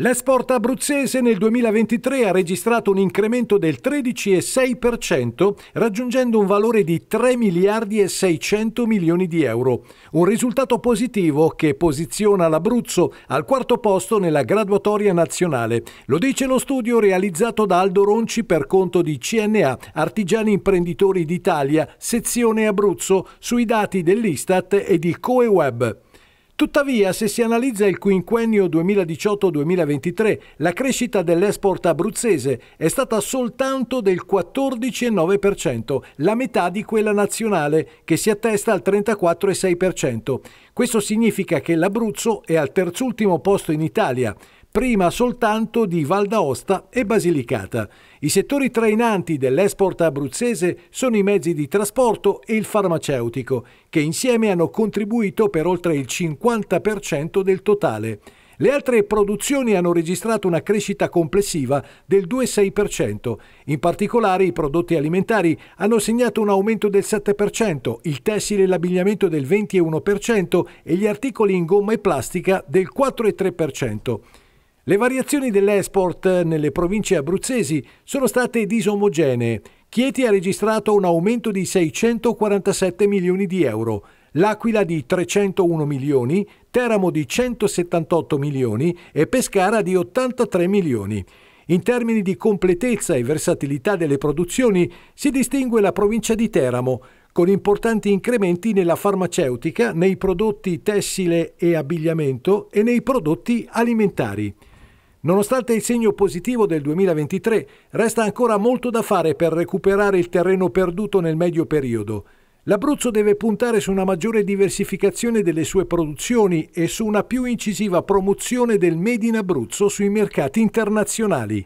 L'esport abruzzese nel 2023 ha registrato un incremento del 13,6%, raggiungendo un valore di 3 miliardi e 600 milioni di euro. Un risultato positivo che posiziona l'Abruzzo al quarto posto nella graduatoria nazionale. Lo dice lo studio realizzato da Aldo Ronci per conto di CNA, Artigiani Imprenditori d'Italia, sezione Abruzzo, sui dati dell'Istat e di CoeWeb. Tuttavia, se si analizza il quinquennio 2018-2023, la crescita dell'export abruzzese è stata soltanto del 14,9%, la metà di quella nazionale, che si attesta al 34,6%. Questo significa che l'Abruzzo è al terzultimo posto in Italia, prima soltanto di Val d'Aosta e Basilicata. I settori trainanti dell'esport abruzzese sono i mezzi di trasporto e il farmaceutico, che insieme hanno contribuito per oltre il 50% del totale. Le altre produzioni hanno registrato una crescita complessiva del 2,6%. In particolare i prodotti alimentari hanno segnato un aumento del 7%, il tessile e l'abbigliamento del 21% e gli articoli in gomma e plastica del 4,3%. Le variazioni dell'export nelle province abruzzesi sono state disomogenee. Chieti ha registrato un aumento di 647 milioni di euro, L'Aquila di 301 milioni, Teramo di 178 milioni e Pescara di 83 milioni. In termini di completezza e versatilità delle produzioni si distingue la provincia di Teramo, con importanti incrementi nella farmaceutica, nei prodotti tessile e abbigliamento e nei prodotti alimentari. Nonostante il segno positivo del 2023, resta ancora molto da fare per recuperare il terreno perduto nel medio periodo. L'Abruzzo deve puntare su una maggiore diversificazione delle sue produzioni e su una più incisiva promozione del Made in Abruzzo sui mercati internazionali.